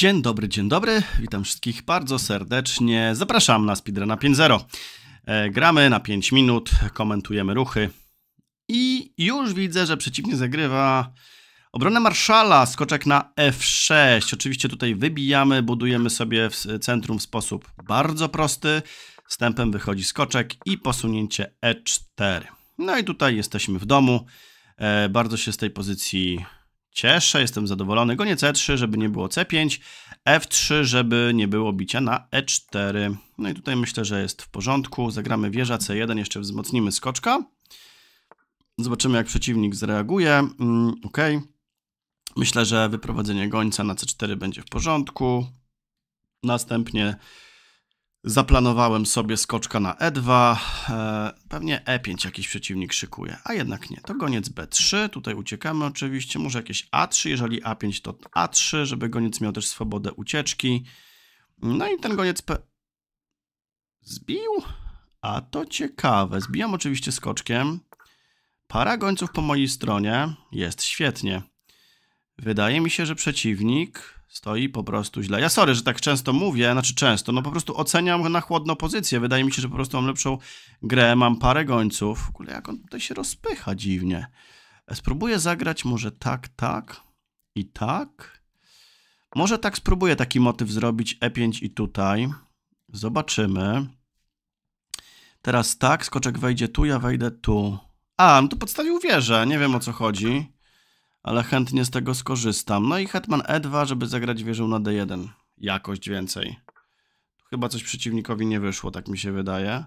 Dzień dobry, dzień dobry. Witam wszystkich bardzo serdecznie. Zapraszam na Speedruna 5.0. E, gramy na 5 minut, komentujemy ruchy i już widzę, że przeciwnie zagrywa obronę marszala, skoczek na F6. Oczywiście tutaj wybijamy, budujemy sobie w centrum w sposób bardzo prosty. Wstępem wychodzi skoczek i posunięcie E4. No i tutaj jesteśmy w domu. E, bardzo się z tej pozycji cieszę, jestem zadowolony. Gonie C3, e żeby nie było C5, F3, żeby nie było bicia na E4. No i tutaj myślę, że jest w porządku. Zagramy wieża C1, jeszcze wzmocnimy skoczka. Zobaczymy, jak przeciwnik zreaguje. Mm, ok. Myślę, że wyprowadzenie gońca na C4 będzie w porządku. Następnie Zaplanowałem sobie skoczka na E2, e, pewnie E5 jakiś przeciwnik szykuje, a jednak nie. To goniec B3, tutaj uciekamy oczywiście, może jakieś A3, jeżeli A5 to A3, żeby goniec miał też swobodę ucieczki. No i ten goniec P... Zbił? A to ciekawe, zbijam oczywiście skoczkiem. Para gońców po mojej stronie, jest świetnie. Wydaje mi się, że przeciwnik Stoi po prostu źle. Ja sorry, że tak często mówię, znaczy często, no po prostu oceniam na chłodno pozycję. Wydaje mi się, że po prostu mam lepszą grę, mam parę gońców. W ogóle jak on tutaj się rozpycha dziwnie. E, spróbuję zagrać może tak, tak i tak. Może tak spróbuję taki motyw zrobić E5 i tutaj. Zobaczymy. Teraz tak, skoczek wejdzie tu, ja wejdę tu. A, no to podstawił wieżę, nie wiem o co chodzi ale chętnie z tego skorzystam. No i Hetman E2, żeby zagrać wieżą na D1. Jakość więcej. Chyba coś przeciwnikowi nie wyszło, tak mi się wydaje.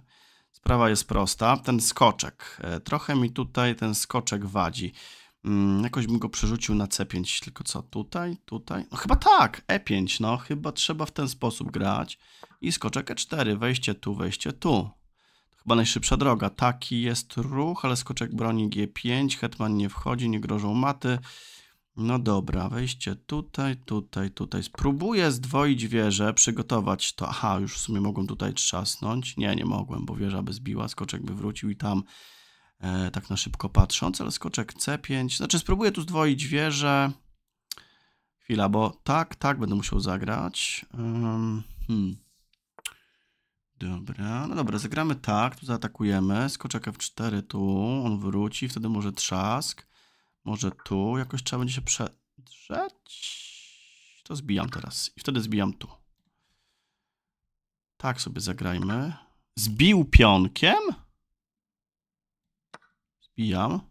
Sprawa jest prosta. Ten skoczek. E, trochę mi tutaj ten skoczek wadzi. Mm, jakoś bym go przerzucił na C5, tylko co, tutaj, tutaj? No chyba tak, E5, no chyba trzeba w ten sposób grać. I skoczek E4, wejście tu, wejście tu. Chyba najszybsza droga. Taki jest ruch, ale skoczek broni G5, hetman nie wchodzi, nie grożą maty. No dobra, wejście tutaj, tutaj, tutaj. Spróbuję zdwoić wieżę, przygotować to. Aha, już w sumie mogłem tutaj trzasnąć. Nie, nie mogłem, bo wieża by zbiła, skoczek by wrócił i tam e, tak na szybko patrząc, ale skoczek C5. Znaczy spróbuję tu zdwoić wieżę. Chwila, bo tak, tak, będę musiał zagrać. hmm. Dobra, no dobra, zagramy tak, tu zaatakujemy, skoczek F4 tu, on wróci, wtedy może trzask, może tu, jakoś trzeba będzie się przedrzeć, to zbijam teraz i wtedy zbijam tu. Tak sobie zagrajmy. Zbił pionkiem? Zbijam.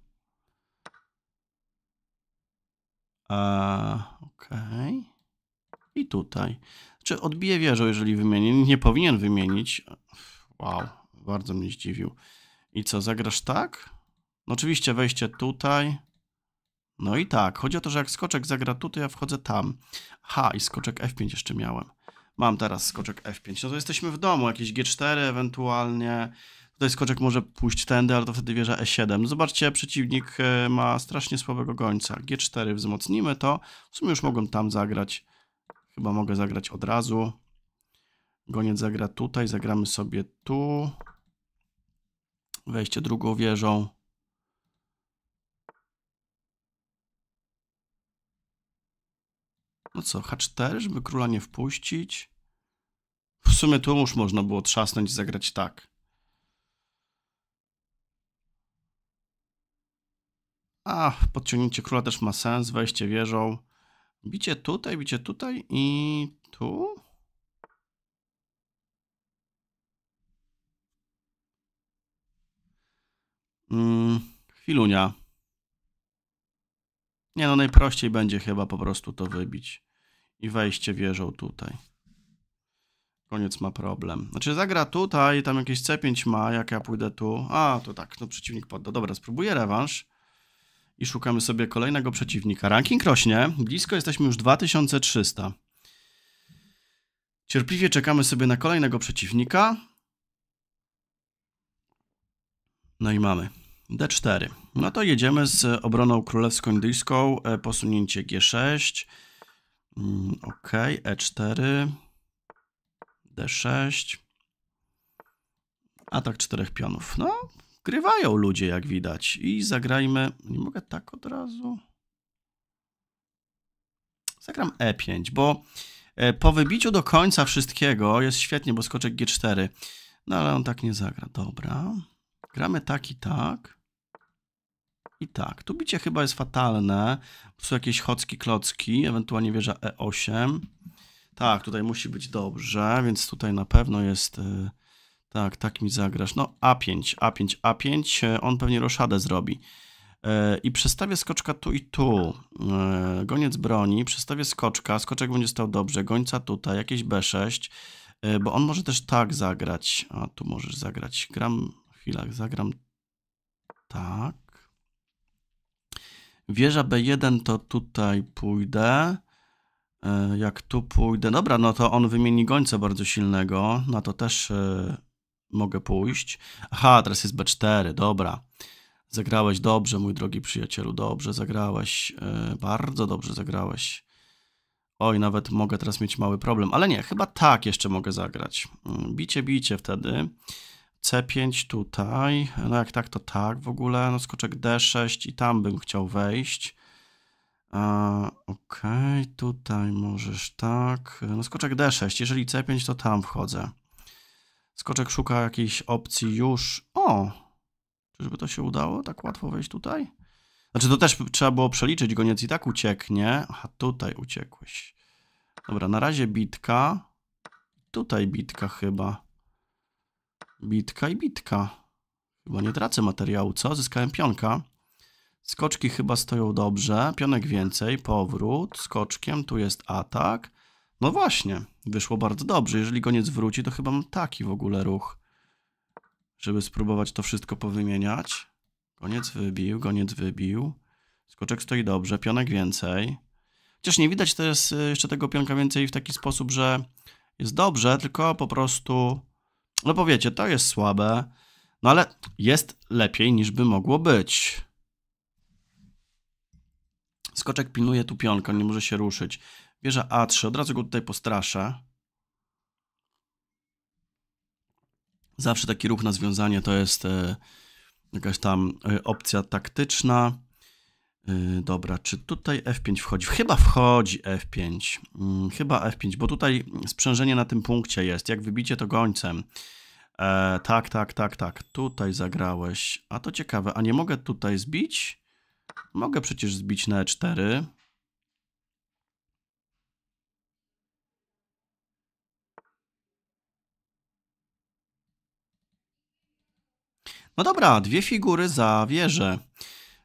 Eee, okej. Okay. I tutaj. Czy odbije wieżę, jeżeli wymieni? Nie powinien wymienić. Wow, bardzo mnie zdziwił. I co, zagrasz tak? No oczywiście wejście tutaj. No i tak, chodzi o to, że jak skoczek zagra tutaj, ja wchodzę tam. Ha, i skoczek F5 jeszcze miałem. Mam teraz skoczek F5. No to jesteśmy w domu, jakieś G4 ewentualnie. Tutaj skoczek może pójść tędy, ale to wtedy wieża E7. Zobaczcie, przeciwnik e, ma strasznie słabego gońca. G4 wzmocnimy to. W sumie już mogłem tam zagrać. Chyba mogę zagrać od razu. Goniec zagra tutaj, zagramy sobie tu. Wejście drugą wieżą. No co, H4, żeby króla nie wpuścić. W sumie tu już można było trzasnąć i zagrać tak. A, podciągnięcie króla też ma sens, wejście wieżą. Bicie tutaj, bicie tutaj i tu? Hmm, chwilunia. Nie no, najprościej będzie chyba po prostu to wybić. I wejście wieżą tutaj. Koniec ma problem. Znaczy zagra tutaj, tam jakieś C5 ma, jak ja pójdę tu. A, to tak, no przeciwnik podda. Dobra, spróbuję rewanż i szukamy sobie kolejnego przeciwnika. Ranking rośnie, blisko jesteśmy już 2300. Cierpliwie czekamy sobie na kolejnego przeciwnika. No i mamy D4. No to jedziemy z obroną królewsko-indyjską, e, posunięcie G6, ok, E4, D6, atak czterech pionów. No, grywają ludzie, jak widać. I zagrajmy. Nie mogę tak od razu. Zagram E5, bo e, po wybiciu do końca wszystkiego jest świetnie, bo skoczek G4. No ale on tak nie zagra. Dobra. Gramy tak i tak. I tak. Tu bicie chyba jest fatalne. Są jakieś chocki, klocki, ewentualnie wieża E8. Tak, tutaj musi być dobrze, więc tutaj na pewno jest e, tak, tak mi zagrasz. No A5, A5, A5. On pewnie roszadę zrobi. E, I przestawię skoczka tu i tu. E, goniec broni, przestawię skoczka. Skoczek będzie stał dobrze. Gońca tutaj, jakieś B6. E, bo on może też tak zagrać. A, tu możesz zagrać. Gram, chwila, zagram tak. Wieża B1 to tutaj pójdę. Jak tu pójdę. Dobra, no to on wymieni gońca bardzo silnego. Na to też mogę pójść. Aha, teraz jest B4, dobra. Zagrałeś dobrze, mój drogi przyjacielu, dobrze zagrałeś, yy, bardzo dobrze zagrałeś. Oj, nawet mogę teraz mieć mały problem, ale nie, chyba tak jeszcze mogę zagrać. Mm, bicie, bicie wtedy. C5 tutaj, no jak tak, to tak w ogóle, no skoczek D6 i tam bym chciał wejść. Okej, okay, tutaj możesz tak, no skoczek D6, jeżeli C5 to tam wchodzę. Skoczek szuka jakiejś opcji już. O! Czyżby to się udało? Tak łatwo wejść tutaj? Znaczy to też trzeba było przeliczyć, goniec i tak ucieknie. Aha, tutaj uciekłeś. Dobra, na razie bitka. Tutaj bitka chyba. Bitka i bitka. Chyba nie tracę materiału, co? Zyskałem pionka. Skoczki chyba stoją dobrze. Pionek więcej. Powrót. Skoczkiem. Tu jest atak. No właśnie, wyszło bardzo dobrze. Jeżeli koniec wróci, to chyba mam taki w ogóle ruch, żeby spróbować to wszystko powymieniać. Koniec wybił, koniec wybił. Skoczek stoi dobrze, pionek więcej. Chociaż nie widać teraz y, jeszcze tego pionka więcej w taki sposób, że jest dobrze, tylko po prostu... No powiecie, to jest słabe, no ale jest lepiej niż by mogło być. Skoczek pilnuje tu pionka, nie może się ruszyć. Bierze A3, od razu go tutaj postraszę. Zawsze taki ruch na związanie to jest e, jakaś tam e, opcja taktyczna. E, dobra, czy tutaj F5 wchodzi? Chyba wchodzi F5. Mm, chyba F5, bo tutaj sprzężenie na tym punkcie jest. Jak wybicie to gońcem. E, tak, tak, tak, tak. Tutaj zagrałeś. A to ciekawe, a nie mogę tutaj zbić? Mogę przecież zbić na E4. No dobra, dwie figury za wieżę.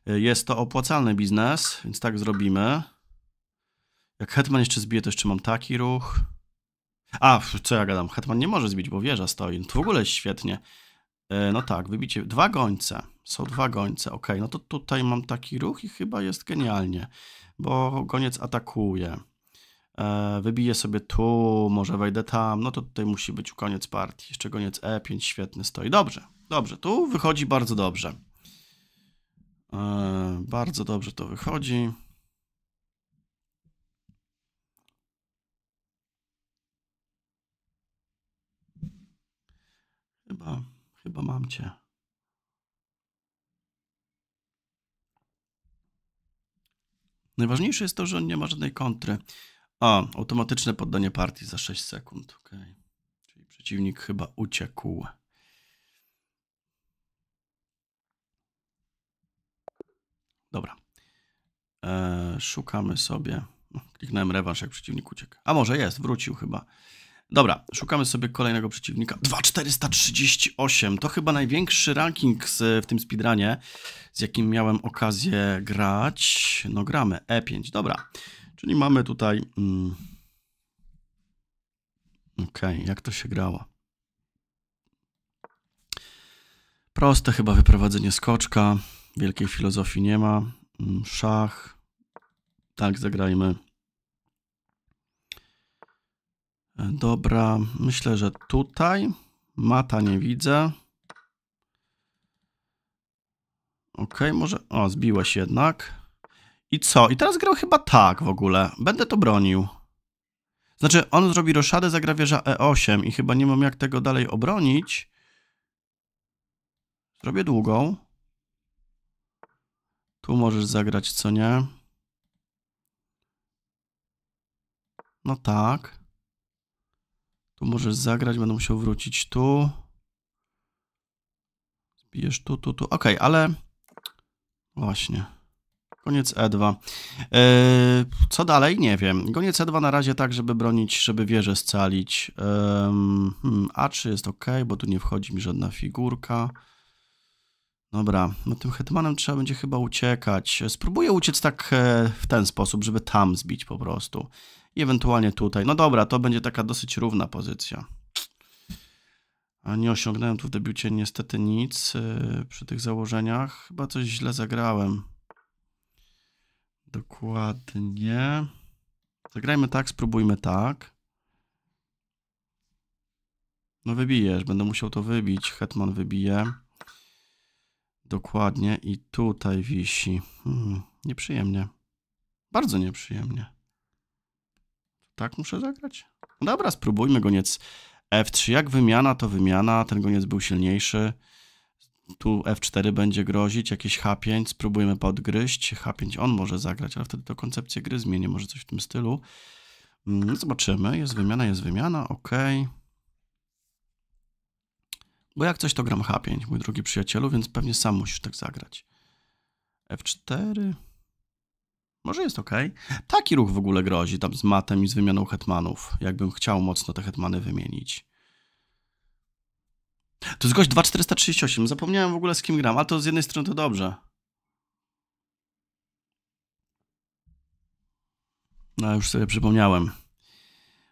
Y, jest to opłacalny biznes, więc tak zrobimy. Jak Hetman jeszcze zbije, to jeszcze mam taki ruch. A, co ja gadam, Hetman nie może zbić, bo wieża stoi. No to w ogóle świetnie. Y, no tak, wybicie. Dwa gońce. Są dwa gońce, ok. No to tutaj mam taki ruch i chyba jest genialnie, bo goniec atakuje. E, wybiję sobie tu, może wejdę tam. No to tutaj musi być koniec partii. Jeszcze goniec E5 świetny stoi. Dobrze, Dobrze, tu wychodzi bardzo dobrze. Yy, bardzo dobrze to wychodzi. Chyba, chyba mam cię. Najważniejsze jest to, że on nie ma żadnej kontry. A, automatyczne poddanie partii za 6 sekund. Okay. Czyli przeciwnik chyba uciekł. Dobra. E, szukamy sobie. No, kliknąłem rewanż, jak przeciwnik uciekł. A może jest, wrócił chyba. Dobra, szukamy sobie kolejnego przeciwnika. 2438 to chyba największy ranking z, w tym speedrunie, z jakim miałem okazję grać. No gramy E5, dobra. Czyli mamy tutaj... Mm... Okej, okay, jak to się grało? Proste chyba wyprowadzenie skoczka. Wielkiej filozofii nie ma. Mm, szach. Tak, zagrajmy. E, dobra, myślę, że tutaj. Mata nie widzę. Ok, może... O, zbiłeś jednak. I co? I teraz grał chyba tak w ogóle. Będę to bronił. Znaczy, on zrobi roszadę, zagra wieża E8 i chyba nie mam jak tego dalej obronić. Zrobię długą. Tu możesz zagrać, co nie? No tak. Tu możesz zagrać, będę musiał wrócić tu. Zbijesz tu, tu, tu. Ok, ale... Właśnie. Koniec E2. E, co dalej? Nie wiem. Koniec E2 na razie tak, żeby bronić, żeby wieżę scalić. hmm, A3 jest ok, bo tu nie wchodzi mi żadna figurka. Dobra, no tym hetmanem trzeba będzie chyba uciekać. Spróbuję uciec tak e, w ten sposób, żeby tam zbić po prostu. I ewentualnie tutaj. No dobra, to będzie taka dosyć równa pozycja. A nie osiągnąłem tu w debiucie niestety nic e, przy tych założeniach. Chyba coś źle zagrałem. Dokładnie. Zagrajmy tak, spróbujmy tak. No wybijesz, będę musiał to wybić. Hetman wybije. Dokładnie i tutaj wisi. Hmm, nieprzyjemnie. Bardzo nieprzyjemnie. Tak muszę zagrać? No dobra, spróbujmy goniec F3. Jak wymiana, to wymiana. Ten goniec był silniejszy. Tu F4 będzie grozić, jakieś H5. spróbujmy podgryźć. H5 on może zagrać, ale wtedy to koncepcję gry zmieni. Może coś w tym stylu. Mm, zobaczymy. Jest wymiana, jest wymiana. Okej. Okay. Bo jak coś to gram H5, mój drogi przyjacielu, więc pewnie sam musisz tak zagrać. F4. Może jest ok. Taki ruch w ogóle grozi tam z matem i z wymianą hetmanów. Jakbym chciał mocno te hetmany wymienić. To jest gość 2438. Zapomniałem w ogóle z kim gram, a to z jednej strony to dobrze. No już sobie przypomniałem.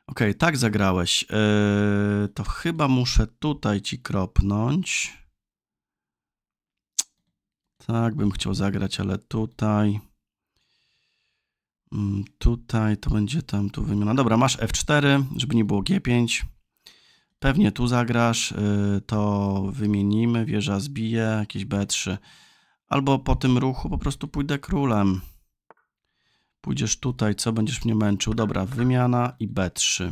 Okej, okay, tak zagrałeś. Yy, to chyba muszę tutaj ci kropnąć. Tak, bym chciał zagrać, ale tutaj. Mm, tutaj to będzie tam, tu wymiana. Dobra, masz F4, żeby nie było G5. Pewnie tu zagrasz, yy, to wymienimy, wieża zbije, jakieś B3. Albo po tym ruchu po prostu pójdę królem. Pójdziesz tutaj, co będziesz mnie męczył? Dobra, wymiana i B3.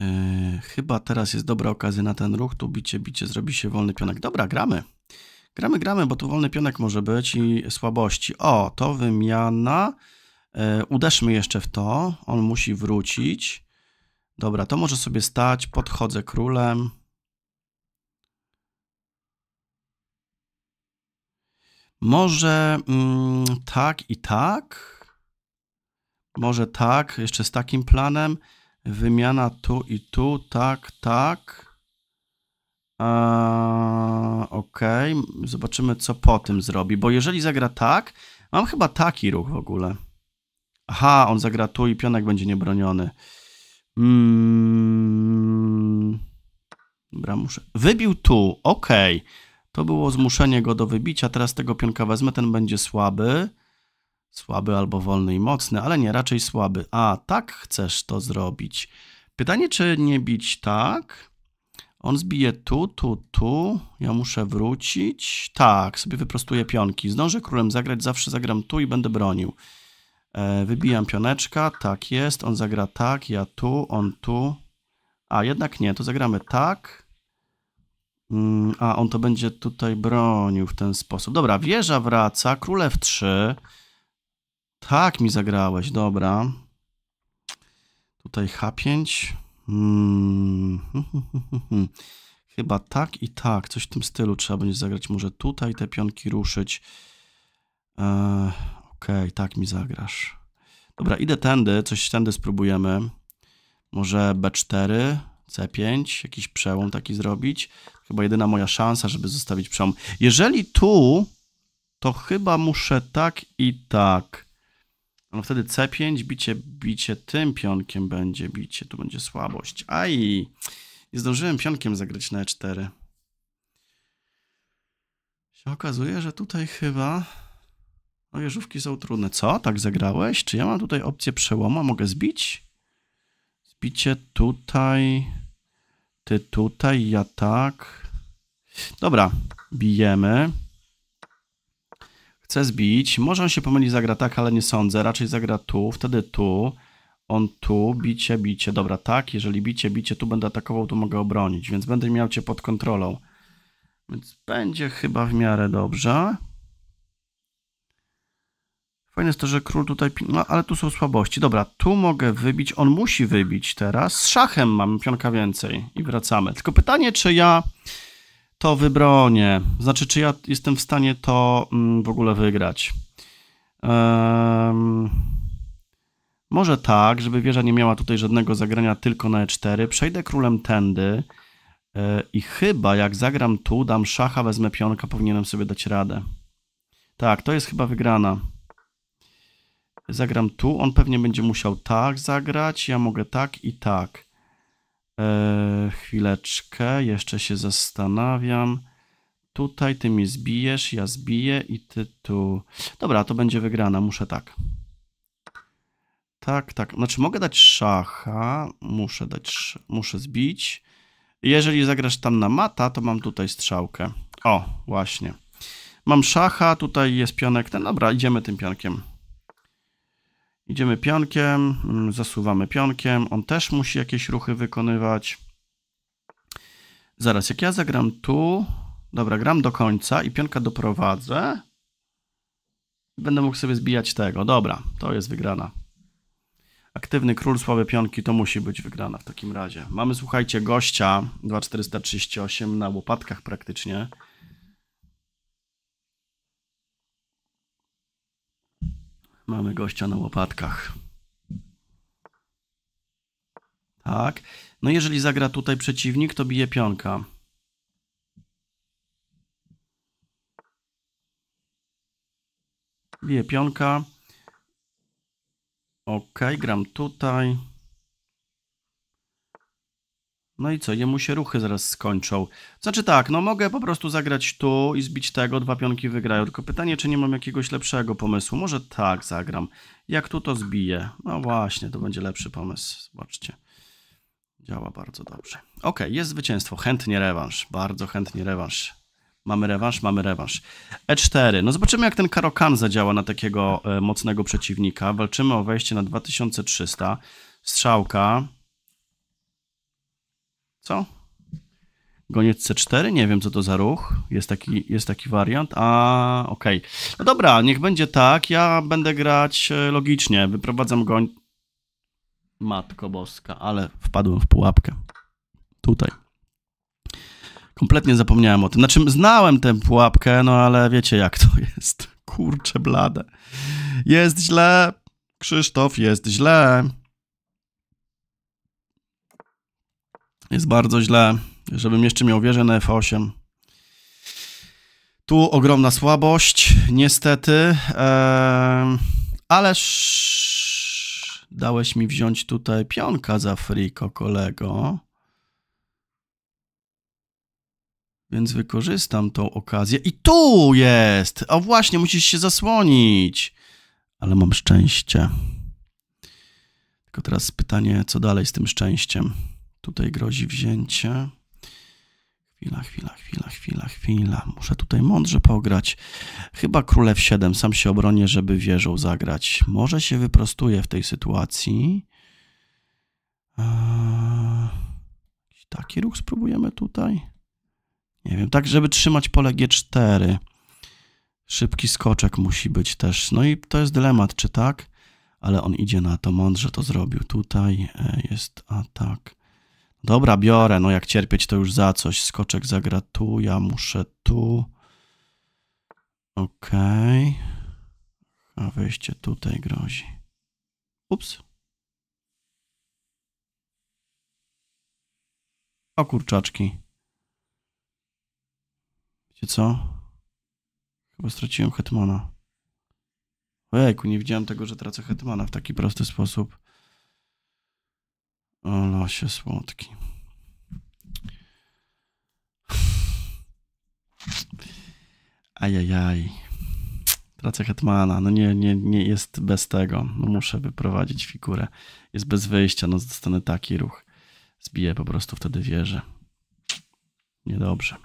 Yy, e, chyba teraz jest dobra okazja na ten ruch. Tu bicie, bicie, zrobi się wolny pionek. Dobra, gramy. Gramy, gramy, bo tu wolny pionek może być i słabości. O, to wymiana. Yy, uderzmy jeszcze w to. On musi wrócić. Dobra, to może sobie stać. Podchodzę królem. Może mm, tak i tak. Może tak, jeszcze z takim planem. Wymiana tu i tu, tak, tak. Eee, ok, zobaczymy co po tym zrobi, bo jeżeli zagra tak, mam chyba taki ruch w ogóle. Aha, on zagra tu i pionek będzie niebroniony. Mm. Dobra, muszę. Wybił tu, ok. To było zmuszenie go do wybicia. Teraz tego pionka wezmę, ten będzie słaby. Słaby albo wolny i mocny, ale nie, raczej słaby. A, tak chcesz to zrobić. Pytanie, czy nie bić tak? On zbije tu, tu, tu. Ja muszę wrócić. Tak, sobie wyprostuję pionki. Zdążę królem zagrać, zawsze zagram tu i będę bronił. E, wybijam pioneczka, tak jest. On zagra tak, ja tu, on tu. A, jednak nie, to zagramy tak. Mm, a, on to będzie tutaj bronił w ten sposób. Dobra, wieża wraca, królew 3. Tak mi zagrałeś, dobra. Tutaj H5. Hmm. Chyba tak i tak, coś w tym stylu trzeba będzie zagrać. Może tutaj te pionki ruszyć. Eee, Okej, okay, tak mi zagrasz. Dobra, idę tędy, coś tędy spróbujemy. Może B4. C5, jakiś przełom taki zrobić. Chyba jedyna moja szansa, żeby zostawić przełom. Jeżeli tu, to chyba muszę tak i tak. No wtedy C5, bicie, bicie tym pionkiem będzie bicie. Tu będzie słabość. Aj! Nie zdążyłem pionkiem zagrać na E4. Się okazuje, że tutaj chyba... No, jeżówki są trudne. Co? Tak zagrałeś? Czy ja mam tutaj opcję przełoma? Mogę zbić? Bicie tutaj, ty tutaj, ja tak. Dobra, bijemy. Chcę zbić. Może on się pomyli, zagra tak, ale nie sądzę. Raczej zagra tu, wtedy tu. On tu, bicie, bicie. Dobra, tak, jeżeli bicie, bicie, tu będę atakował, tu mogę obronić, więc będę miał cię pod kontrolą. Więc będzie chyba w miarę dobrze. Fajne jest to, że król tutaj... No, ale tu są słabości. Dobra, tu mogę wybić. On musi wybić teraz. Z szachem mam pionka więcej i wracamy. Tylko pytanie, czy ja to wybronię. Znaczy, czy ja jestem w stanie to mm, w ogóle wygrać. Um, może tak, żeby wieża nie miała tutaj żadnego zagrania tylko na e4. Przejdę królem tędy e, i chyba jak zagram tu, dam szacha, wezmę pionka, powinienem sobie dać radę. Tak, to jest chyba wygrana. Zagram tu, on pewnie będzie musiał tak zagrać, ja mogę tak i tak. Eee, chwileczkę, jeszcze się zastanawiam. Tutaj ty mi zbijesz, ja zbiję i ty tu. Dobra, to będzie wygrana, muszę tak. Tak, tak. Znaczy mogę dać szacha, muszę dać, muszę zbić. Jeżeli zagrasz tam na mata, to mam tutaj strzałkę. O, właśnie. Mam szacha, tutaj jest pionek ten. No dobra, idziemy tym pionkiem. Idziemy pionkiem, mm, zasuwamy pionkiem, on też musi jakieś ruchy wykonywać. Zaraz, jak ja zagram tu, dobra, gram do końca i pionka doprowadzę, będę mógł sobie zbijać tego. Dobra, to jest wygrana. Aktywny król, słabe pionki, to musi być wygrana w takim razie. Mamy, słuchajcie, gościa 2438 na łopatkach praktycznie. Mamy gościa na łopatkach. Tak. No jeżeli zagra tutaj przeciwnik, to bije pionka. Bije pionka. Ok, gram tutaj. No i co, jemu się ruchy zaraz skończą. Znaczy tak, no mogę po prostu zagrać tu i zbić tego, dwa pionki wygrają. Tylko pytanie, czy nie mam jakiegoś lepszego pomysłu. Może tak zagram. Jak tu to zbiję? No właśnie, to będzie lepszy pomysł. Zobaczcie. Działa bardzo dobrze. Ok, jest zwycięstwo. Chętnie rewanż. Bardzo chętnie rewanż. Mamy rewanż, mamy rewanż. E4. No zobaczymy, jak ten Karokan zadziała na takiego e, mocnego przeciwnika. Walczymy o wejście na 2300. Strzałka. Co? Goniec C4, nie wiem co to za ruch, jest taki, jest taki wariant, a okej. Okay. No dobra, niech będzie tak, ja będę grać e, logicznie, wyprowadzam goń... Matko boska, ale wpadłem w pułapkę. Tutaj. Kompletnie zapomniałem o tym. Znaczy, znałem tę pułapkę, no ale wiecie jak to jest. Kurcze blade. Jest źle, Krzysztof, jest źle. Jest bardzo źle, żebym jeszcze miał wieżę na F8. Tu ogromna słabość, niestety, eee, ależ dałeś mi wziąć tutaj pionka za friko, kolego. Więc wykorzystam tą okazję. I tu jest! O właśnie, musisz się zasłonić. Ale mam szczęście. Tylko teraz pytanie, co dalej z tym szczęściem? Tutaj grozi wzięcie. Chwila, chwila, chwila, chwila, chwila. Muszę tutaj mądrze pograć. Chyba królew 7. Sam się obronię, żeby wieżą zagrać. Może się wyprostuje w tej sytuacji. Eee, jakiś taki ruch spróbujemy tutaj. Nie wiem, tak żeby trzymać pole G4. Szybki skoczek musi być też. No i to jest dylemat, czy tak? Ale on idzie na to, mądrze to zrobił. Tutaj e, jest atak Dobra, biorę, no jak cierpieć to już za coś. Skoczek zagra tu, ja muszę tu. Okej. Okay. A wejście tutaj grozi. Ups. O kurczaczki. Wiecie co? Chyba straciłem Hetmana. Ojejku, nie widziałem tego, że tracę Hetmana w taki prosty sposób. O losie słodki. Ajajaj. Tracę Hetmana. No nie, nie, nie jest bez tego. No muszę wyprowadzić figurę. Jest bez wyjścia. No dostanę taki ruch. Zbiję po prostu wtedy wieżę. Niedobrze.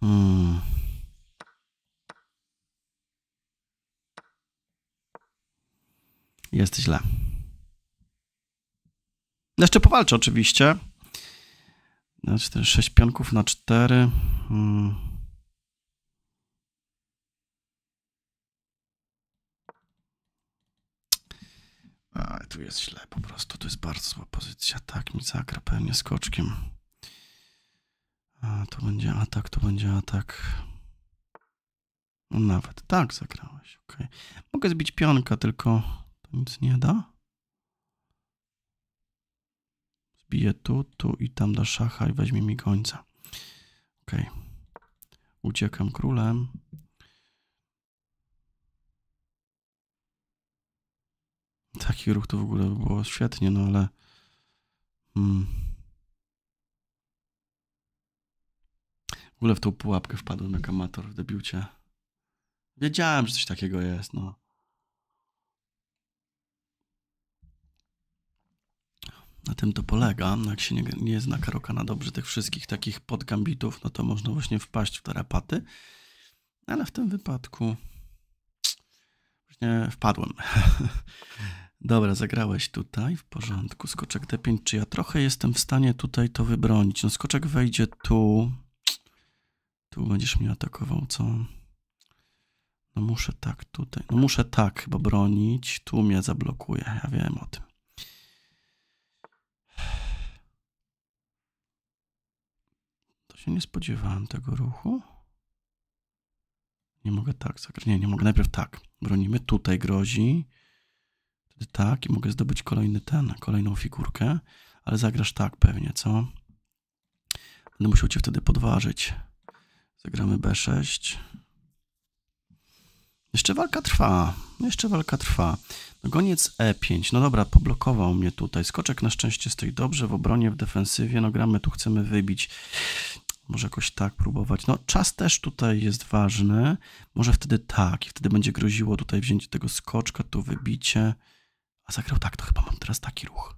Hmm. Jest źle. No jeszcze powalczę oczywiście. Znaczy 4, 6 pionków na 4. Hmm. A, tu jest źle po prostu. To jest bardzo zła pozycja. Tak, mi zagra pewnie skoczkiem. A, to będzie atak, to będzie atak. No nawet tak zagrałeś, ok. Mogę zbić pionka, tylko to nic nie da. wbije tu, tu i tam do szacha i weźmie mi gońca. Ok. Okay. Uciekam królem. Taki ruch to w ogóle było świetnie, no ale... Hmm. W ogóle w tą pułapkę wpadłem jak amator w debiucie. Wiedziałem, że coś takiego jest, no. na tym to polega. No jak się nie, nie zna Karokana dobrze tych wszystkich takich podgambitów, no to można właśnie wpaść w tarapaty. Ale w tym wypadku właśnie wpadłem. Dobra, zagrałeś tutaj, w porządku. Skoczek D5, czy ja trochę jestem w stanie tutaj to wybronić? No skoczek wejdzie tu. Tu będziesz mnie atakował, co? No muszę tak tutaj, no muszę tak chyba bronić. Tu mnie zablokuje, ja wiem o tym. się nie spodziewałem tego ruchu. Nie mogę tak zagrać. Nie, nie mogę. Najpierw tak. Bronimy. Tutaj grozi. Wtedy tak i mogę zdobyć kolejny ten, kolejną figurkę. Ale zagrasz tak pewnie, co? Będę musiał cię wtedy podważyć. Zagramy B6. Jeszcze walka trwa. Jeszcze walka trwa. Goniec no E5. No dobra, poblokował mnie tutaj. Skoczek na szczęście stoi dobrze w obronie, w defensywie. No gramy tu, chcemy wybić. Może jakoś tak próbować. No, czas też tutaj jest ważny. Może wtedy tak, i wtedy będzie groziło tutaj wzięcie tego skoczka, tu wybicie. A zagrał tak, to chyba mam teraz taki ruch.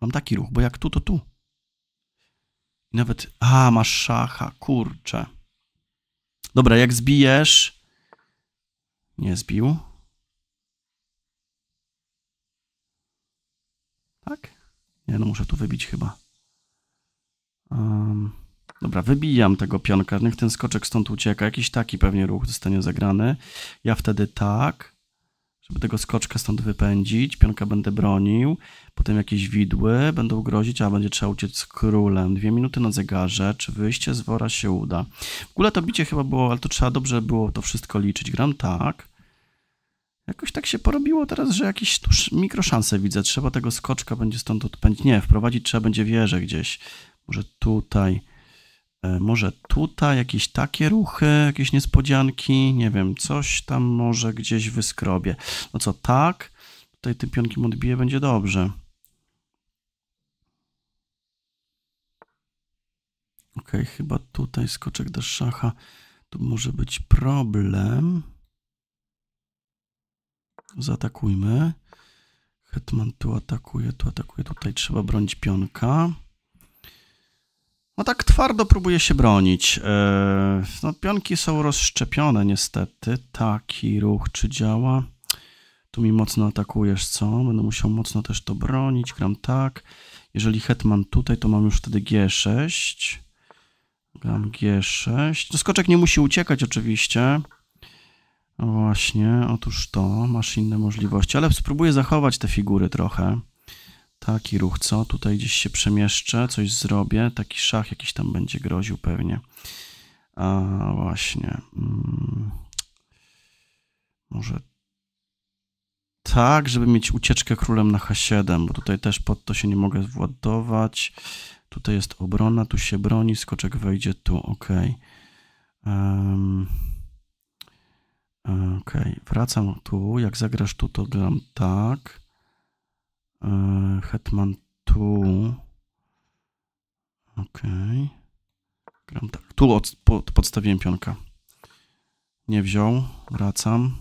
Mam taki ruch, bo jak tu, to tu. I nawet... A, masz szacha, kurczę. Dobra, jak zbijesz... Nie zbił. Tak? Nie, no muszę tu wybić chyba. A... Dobra, wybijam tego pionka, niech ten skoczek stąd ucieka. Jakiś taki pewnie ruch zostanie zagrany. Ja wtedy tak, żeby tego skoczka stąd wypędzić. Pionka będę bronił, potem jakieś widły będą grozić, a będzie trzeba uciec z królem. Dwie minuty na zegarze, czy wyjście z wora się uda. W ogóle to bicie chyba było, ale to trzeba dobrze było to wszystko liczyć. Gram tak. Jakoś tak się porobiło teraz, że jakieś tuż mikroszanse widzę. Trzeba tego skoczka będzie stąd odpędzić. Nie, wprowadzić trzeba będzie wieżę gdzieś. Może tutaj E, może tutaj jakieś takie ruchy, jakieś niespodzianki, nie wiem, coś tam może gdzieś wyskrobię. No co, tak? Tutaj tym pionkiem odbiję, będzie dobrze. Ok, chyba tutaj skoczek do szacha. Tu może być problem. Zaatakujmy. Hetman tu atakuje, tu atakuje. Tutaj trzeba bronić pionka. No tak twardo próbuje się bronić. E, no, pionki są rozszczepione niestety. Taki ruch czy działa? Tu mi mocno atakujesz, co? Będę musiał mocno też to bronić. Gram tak. Jeżeli hetman tutaj, to mam już wtedy G6. Gram G6. No skoczek nie musi uciekać oczywiście. No właśnie, otóż to. Masz inne możliwości, ale spróbuję zachować te figury trochę. Taki ruch, co? Tutaj gdzieś się przemieszczę, coś zrobię. Taki szach jakiś tam będzie groził pewnie. A właśnie. Mm. Może tak, żeby mieć ucieczkę królem na H7, bo tutaj też pod to się nie mogę władować. Tutaj jest obrona, tu się broni, skoczek wejdzie tu, ok. Um, e, ok, wracam tu, jak zagrasz tu, to gram tak. E, Hetman tu. ok Gram tak. Tu od, pod, podstawiłem pionka. Nie wziął. Wracam.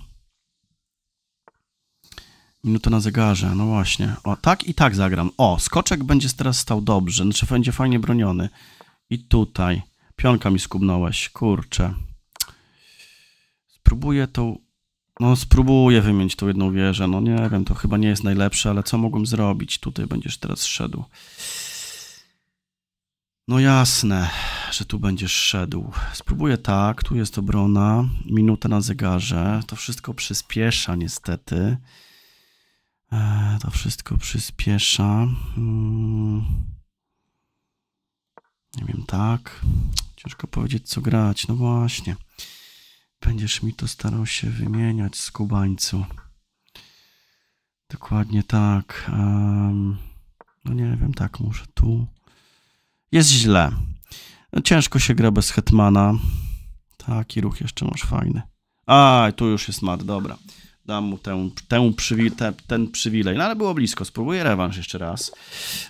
Minuta na zegarze. No właśnie. O, tak i tak zagram. O, skoczek będzie teraz stał dobrze. Znaczy będzie fajnie broniony. I tutaj. Pionka mi skubnąłeś. Kurczę. Spróbuję tą no spróbuję wymienić tą jedną wieżę, no nie wiem, to chyba nie jest najlepsze, ale co mogłem zrobić? Tutaj będziesz teraz szedł. No jasne, że tu będziesz szedł. Spróbuję tak, tu jest obrona, minuta na zegarze. To wszystko przyspiesza niestety. E, to wszystko przyspiesza. Hmm. Nie wiem, tak. Ciężko powiedzieć, co grać. No właśnie. Będziesz mi to starał się wymieniać, z kubańcu. Dokładnie tak. Um, no nie wiem, tak może tu. Jest źle. No, ciężko się gra bez Hetmana. Taki ruch jeszcze masz fajny. A, tu już jest mat, dobra. Dam mu tę, tę przywi te, ten przywilej. No ale było blisko. Spróbuję rewanż jeszcze raz.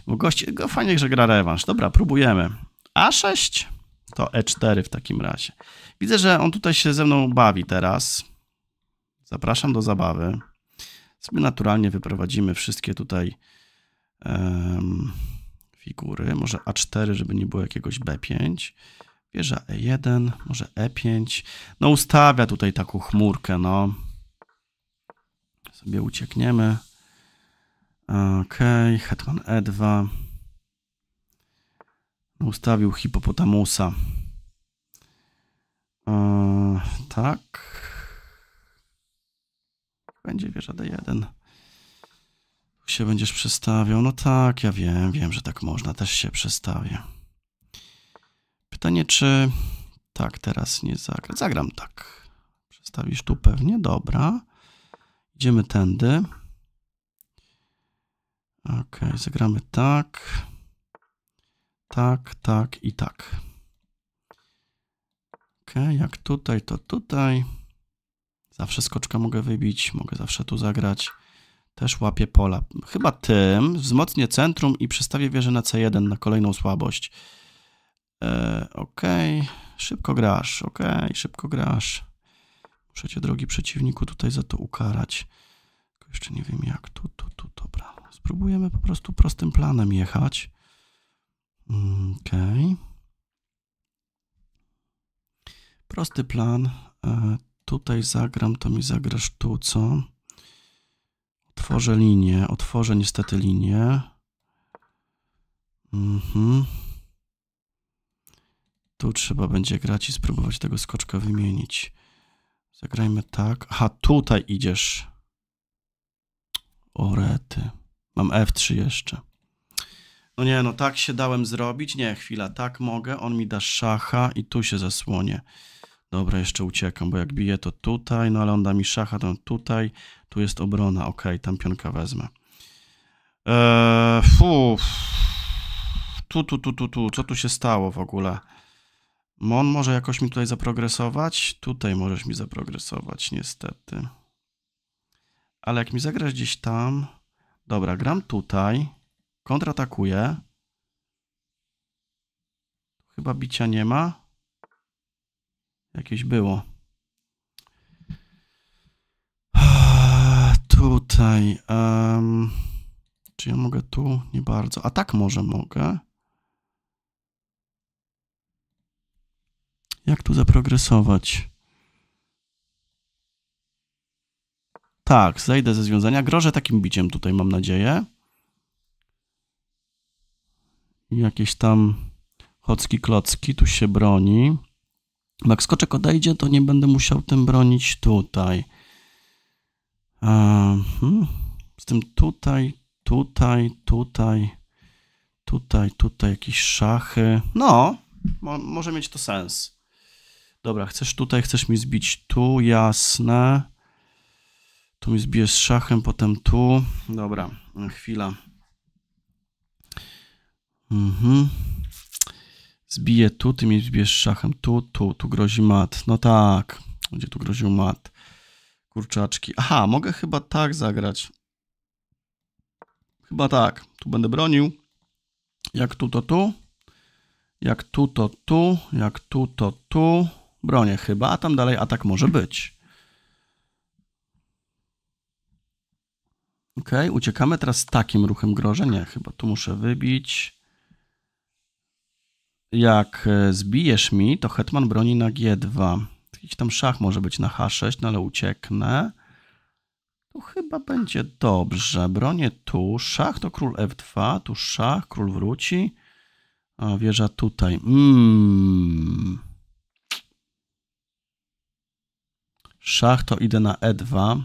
Bo gości, go fajnie, że gra rewanż. Dobra, próbujemy. A6 to E4 w takim razie. Widzę, że on tutaj się ze mną bawi teraz. Zapraszam do zabawy. My naturalnie wyprowadzimy wszystkie tutaj um, figury. Może A4, żeby nie było jakiegoś B5. Wieża E1, może E5. No ustawia tutaj taką chmurkę, no. Sobie uciekniemy. Ok, okay. Hetman E2. No, ustawił hipopotamusa. E, tak. Będzie wieża D1. Tu się będziesz przestawiał. No tak, ja wiem, wiem, że tak można. Też się przestawię. Pytanie, czy... Tak, teraz nie zagram. Zagram tak. Przestawisz tu pewnie. Dobra. Idziemy tędy. Ok, zagramy tak. Tak, tak i tak. Ok, jak tutaj, to tutaj. Zawsze skoczka mogę wybić, mogę zawsze tu zagrać. Też łapię pola. Chyba tym wzmocnię centrum i przestawię wieżę na C1 na kolejną słabość. E, ok, szybko grasz, ok, szybko grasz. Muszę cię, drogi przeciwniku, tutaj za to ukarać. Tylko jeszcze nie wiem jak. Tu, tu, tu, dobra. Spróbujemy po prostu prostym planem jechać. Mm, okej. Okay. Prosty plan. E, tutaj zagram, to mi zagrasz tu, co? Otworzę linię, otworzę niestety linię. Mhm. Tu trzeba będzie grać i spróbować tego skoczka wymienić. Zagrajmy tak. Aha, tutaj idziesz. Orety. Mam F3 jeszcze. No nie, no tak się dałem zrobić. Nie, chwila, tak mogę. On mi da szacha i tu się zasłonię. Dobra, jeszcze uciekam, bo jak bije to tutaj, no ale on da mi szacha, to tutaj. Tu jest obrona, ok, tam pionka wezmę. Eee, fu. Tu, tu, tu, tu, tu, co tu się stało w ogóle? Mon może jakoś mi tutaj zaprogresować? Tutaj możesz mi zaprogresować, niestety. Ale jak mi zagrasz gdzieś tam... Dobra, gram tutaj. Kontratakuję. Chyba bicia nie ma. Jakieś było. Ah, tutaj. Um, czy ja mogę tu? Nie bardzo. A tak może mogę. Jak tu zaprogresować? Tak, zejdę ze związania. Grożę takim biciem tutaj, mam nadzieję. Jakieś tam chocki klocki, tu się broni. Jak skoczek odejdzie, to nie będę musiał tym bronić tutaj. Ehm, hmm. Z tym tutaj, tutaj, tutaj, tutaj, tutaj jakieś szachy. No, może mieć to sens. Dobra, chcesz tutaj, chcesz mi zbić tu, jasne. Tu mi zbijesz szachem, potem tu. Dobra, chwila. Mhm zbiję tu, ty mnie zbijesz szachem tu, tu, tu grozi mat. No tak, gdzie tu groził mat? Kurczaczki. Aha, mogę chyba tak zagrać. Chyba tak. Tu będę bronił. Jak tu, to tu. Jak tu, to tu. Jak tu, to tu. Bronię chyba, a tam dalej atak może być. Ok, uciekamy teraz takim ruchem grożenia. Chyba tu muszę wybić. Jak e, zbijesz mi, to hetman broni na G2. Jakiś tam szach może być na H6, no ale ucieknę. Tu chyba będzie dobrze. Bronię tu, szach to król F2, tu szach, król wróci. A wieża tutaj. Mm. Szach to idę na E2.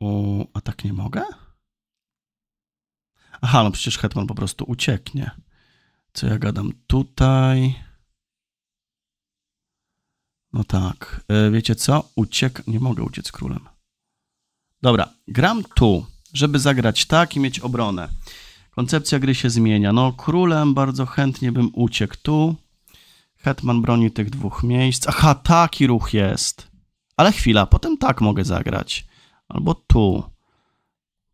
O, a tak nie mogę? Aha, no przecież hetman po prostu ucieknie. Co ja gadam tutaj? No tak. E, wiecie co? Uciek... Nie mogę uciec królem. Dobra, gram tu, żeby zagrać tak i mieć obronę. Koncepcja gry się zmienia. No, królem bardzo chętnie bym uciekł tu. Hetman broni tych dwóch miejsc. Aha, taki ruch jest. Ale chwila, potem tak mogę zagrać. Albo tu.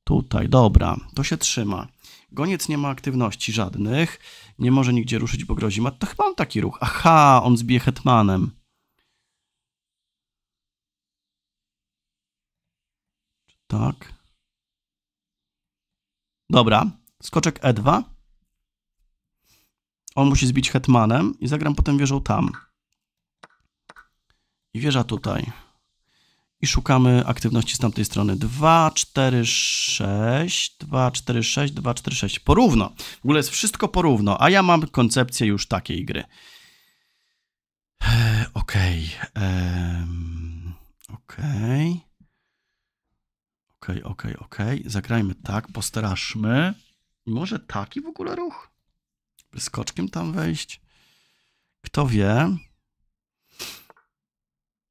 Tutaj, dobra, to się trzyma. Goniec nie ma aktywności żadnych, nie może nigdzie ruszyć, bo grozi mat. To chyba on taki ruch. Aha, on zbije hetmanem. Tak. Dobra, skoczek E2. On musi zbić hetmanem i zagram potem wieżą tam. I wieża tutaj i szukamy aktywności z tamtej strony. 2, 4, 6, 2, 4, 6, 2, 4, 6. Porówno. W ogóle jest wszystko porówno, a ja mam koncepcję już takiej gry. Eee, okej. Okej. Okej, okej, okej. Zagrajmy tak, postraszmy. I może taki w ogóle ruch? By skoczkiem tam wejść? Kto wie?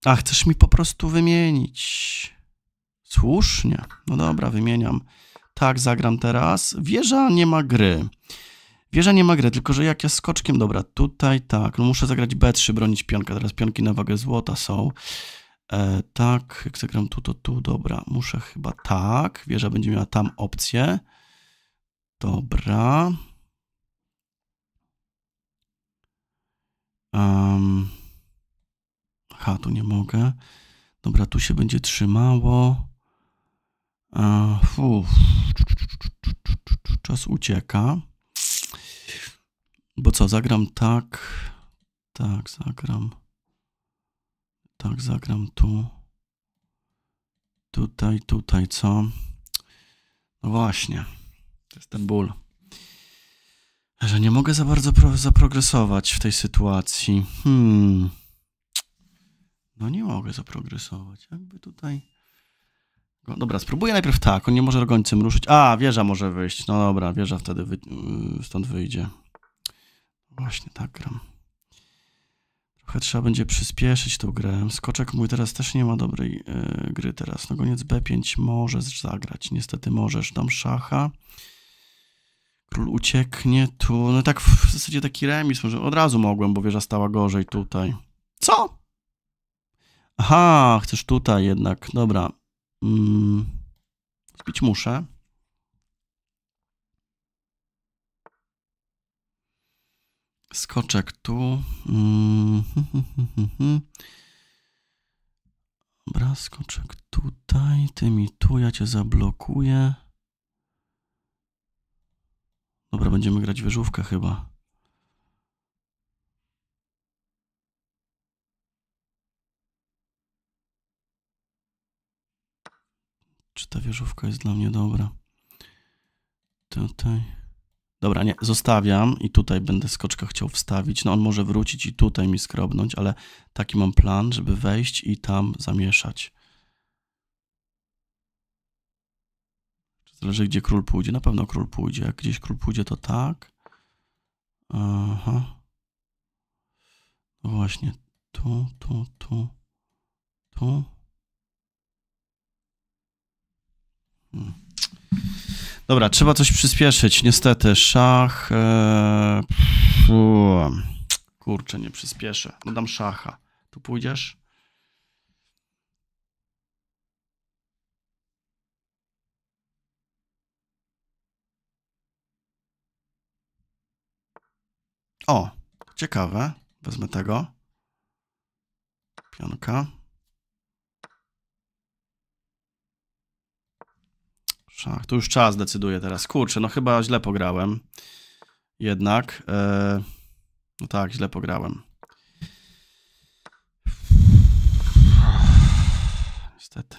A chcesz mi po prostu wymienić. Słusznie. No dobra, wymieniam. Tak, zagram teraz. Wieża nie ma gry. Wieża nie ma gry, tylko że jak ja skoczkiem, dobra, tutaj tak, no muszę zagrać B3, bronić pionka, teraz pionki na wagę złota są. E, tak, jak zagram tu, to tu, dobra, muszę chyba tak, wieża będzie miała tam opcję. Dobra. Um. Aha, tu nie mogę. Dobra, tu się będzie trzymało. Uf. Czas ucieka. Bo co, zagram tak. Tak, zagram. Tak, zagram tu. Tutaj, tutaj, co? No właśnie. To jest ten ból. Że nie mogę za bardzo pro zaprogresować w tej sytuacji. Hmm. No nie mogę zaprogresować. Jakby tutaj... Dobra, spróbuję najpierw tak. On nie może rogońcem ruszyć. A, wieża może wyjść. No dobra, wieża wtedy wy... Y, stąd wyjdzie. Właśnie tak gram. Trochę trzeba będzie przyspieszyć tą grę. Skoczek mój teraz też nie ma dobrej yy, gry teraz. No goniec B5 możesz zagrać. Niestety możesz. Dam szacha. Król ucieknie tu. No tak w zasadzie taki remis. Może od razu mogłem, bo wieża stała gorzej tutaj. Co? Aha, chcesz tutaj jednak, dobra. Mm, spić muszę. Skoczek tu. Mm. Dobra, skoczek tutaj, ty mi tu, ja cię zablokuję. Dobra, będziemy grać wieżówkę chyba. Czy ta wieżówka jest dla mnie dobra? Tutaj. Dobra, nie, zostawiam i tutaj będę skoczka chciał wstawić. No on może wrócić i tutaj mi skrobnąć, ale taki mam plan, żeby wejść i tam zamieszać. Zależy, gdzie król pójdzie. Na pewno król pójdzie. Jak gdzieś król pójdzie, to tak. Aha. No właśnie. Tu, tu, tu, tu. Dobra, trzeba coś przyspieszyć, niestety. Szach. E... Kurczę, nie przyspieszę. No dam szacha. Tu pójdziesz? O, ciekawe. Wezmę tego. Pionka. to już czas decyduje teraz. Kurczę, no chyba źle pograłem. Jednak. E, no tak, źle pograłem. Niestety.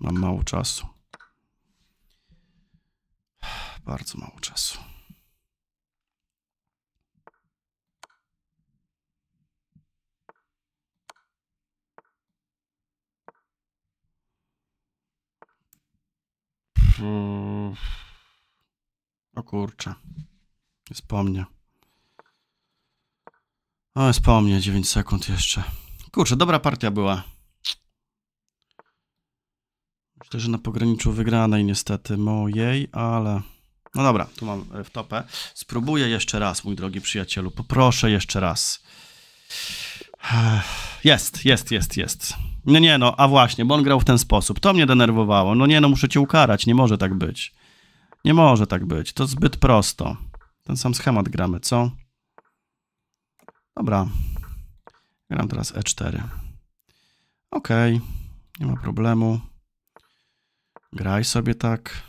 Mam mało czasu. Bardzo mało czasu. Mm. O kurczę. Jest po mnie. O, jest po mnie. 9 sekund jeszcze. Kurczę, dobra partia była. Myślę, że na pograniczu wygranej niestety mojej, ale... No dobra, tu mam e, w topę. Spróbuję jeszcze raz, mój drogi przyjacielu. Poproszę jeszcze raz. Jest, jest, jest, jest. No nie no, a właśnie, bo on grał w ten sposób. To mnie denerwowało. No nie no, muszę cię ukarać, nie może tak być. Nie może tak być, to zbyt prosto. Ten sam schemat gramy, co? Dobra. Gram teraz E4. Ok, nie ma problemu. Graj sobie tak.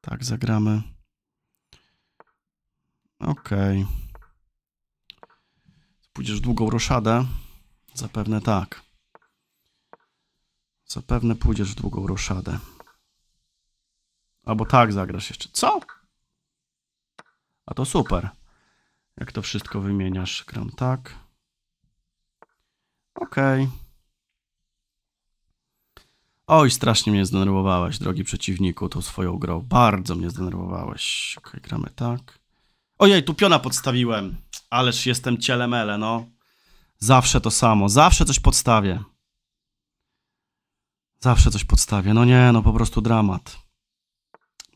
Tak zagramy. Ok. Pójdziesz długą roszadę? Zapewne tak. Zapewne pójdziesz w długą roszadę. Albo tak zagrasz jeszcze. Co? A to super. Jak to wszystko wymieniasz? Gram tak. Okej. Okay. Oj, strasznie mnie zdenerwowałeś, drogi przeciwniku, tą swoją grą. Bardzo mnie zdenerwowałeś. Okej, okay, gramy tak. Ojej, tu piona podstawiłem. Ależ jestem cielemele. no. Zawsze to samo. Zawsze coś podstawię. Zawsze coś podstawię. No nie, no po prostu dramat.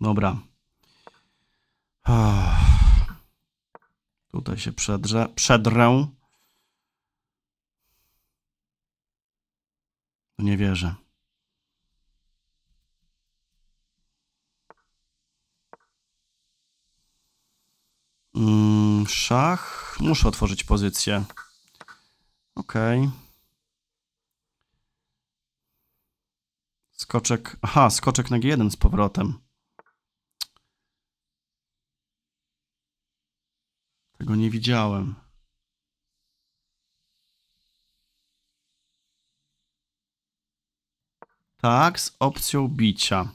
Dobra. Tutaj się przedrze, przedrę. No nie wierzę. Mm, szach. Muszę otworzyć pozycję. Okej. Okay. Skoczek, aha, skoczek na G1 z powrotem. Tego nie widziałem. Tak, z opcją bicia.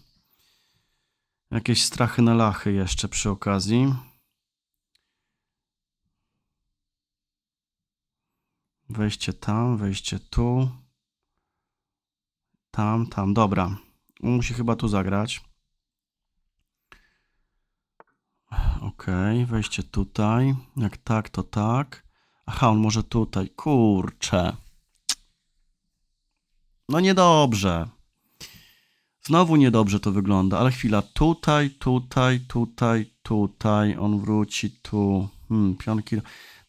Jakieś strachy na lachy jeszcze przy okazji. Wejście tam, wejście tu. Tam, tam, dobra. musi chyba tu zagrać. Ok, wejście tutaj. Jak tak, to tak. Aha, on może tutaj. Kurczę. No niedobrze. Znowu niedobrze to wygląda, ale chwila. Tutaj, tutaj, tutaj, tutaj. On wróci tu. Hmm, pionki.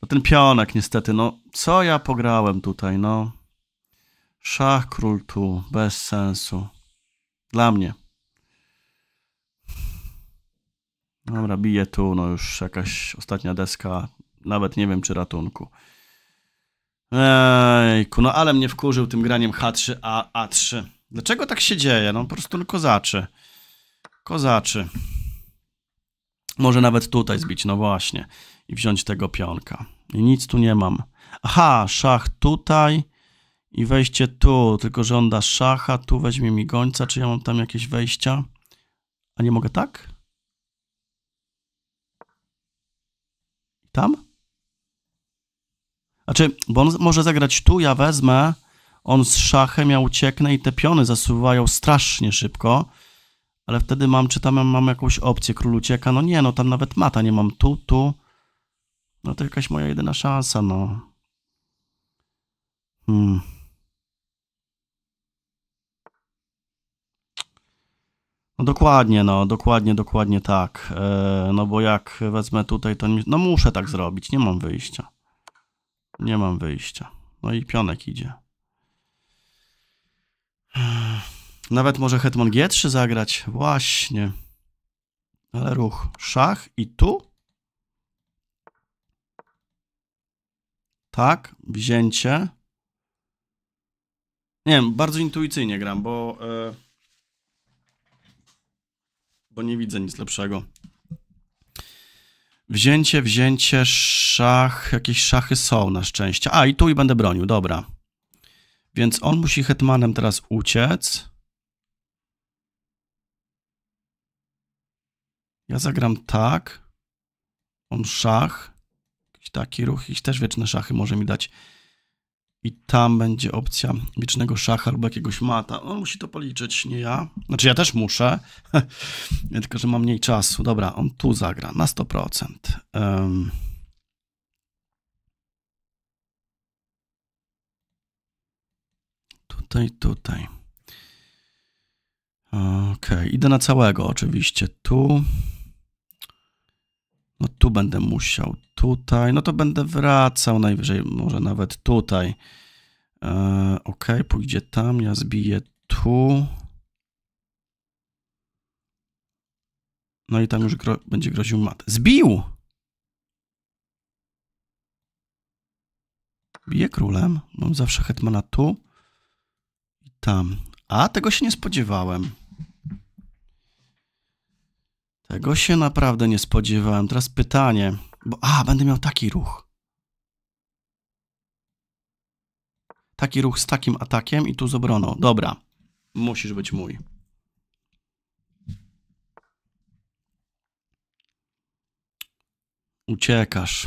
No ten pionek niestety, no co ja pograłem tutaj, no. Szach król tu, bez sensu. Dla mnie. Dobra, bije tu, no już jakaś ostatnia deska. Nawet nie wiem, czy ratunku. Ejku, no ale mnie wkurzył tym graniem H3A, A3. Dlaczego tak się dzieje? No po prostu no, kozaczy. Kozaczy. Może nawet tutaj zbić, no właśnie. I wziąć tego pionka. I nic tu nie mam. Aha, szach tutaj i wejście tu, tylko że on da szacha, tu weźmie mi gońca, czy ja mam tam jakieś wejścia? A nie mogę tak? Tam? Znaczy, bo on może zagrać tu, ja wezmę, on z szachem, ja ucieknę i te piony zasuwają strasznie szybko, ale wtedy mam, czy tam mam jakąś opcję, król ucieka, no nie, no tam nawet mata nie mam, tu, tu, no to jakaś moja jedyna szansa, no. Hmm. No dokładnie, no, dokładnie, dokładnie tak. E, no bo jak wezmę tutaj, to no muszę tak zrobić, nie mam wyjścia. Nie mam wyjścia. No i pionek idzie. Nawet może hetman G3 zagrać. Właśnie. Ale ruch. Szach i tu? Tak, wzięcie. Nie wiem, bardzo intuicyjnie gram, bo... Yy bo nie widzę nic lepszego. Wzięcie, wzięcie, szach, jakieś szachy są na szczęście. A, i tu i będę bronił, dobra. Więc on musi hetmanem teraz uciec. Ja zagram tak. On szach. Jakiś taki ruch, jakiś też wieczne szachy może mi dać i tam będzie opcja wiecznego szacha albo jakiegoś mata. On musi to policzyć, nie ja. Znaczy ja też muszę, tylko że mam mniej czasu. Dobra, on tu zagra na 100%. Um. Tutaj, tutaj. Okej, okay. idę na całego oczywiście. Tu. No tu będę musiał, tutaj, no to będę wracał najwyżej, może nawet tutaj. E, ok, pójdzie tam, ja zbiję tu. No i tam już gro będzie groził mat. Zbił! Bije królem. Mam zawsze hetmana tu i tam. A, tego się nie spodziewałem. Tego się naprawdę nie spodziewałem. Teraz pytanie, bo a, będę miał taki ruch. Taki ruch z takim atakiem i tu z obroną. Dobra, musisz być mój. Uciekasz.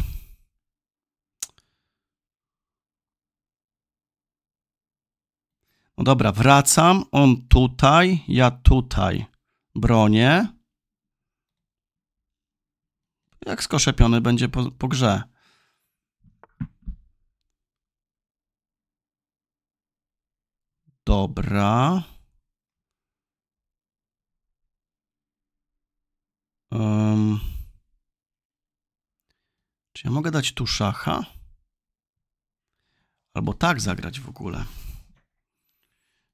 No dobra, wracam. On tutaj, ja tutaj bronię. Jak skoszepiony będzie po, po grze. Dobra. Um. Czy ja mogę dać tu szacha? Albo tak zagrać w ogóle.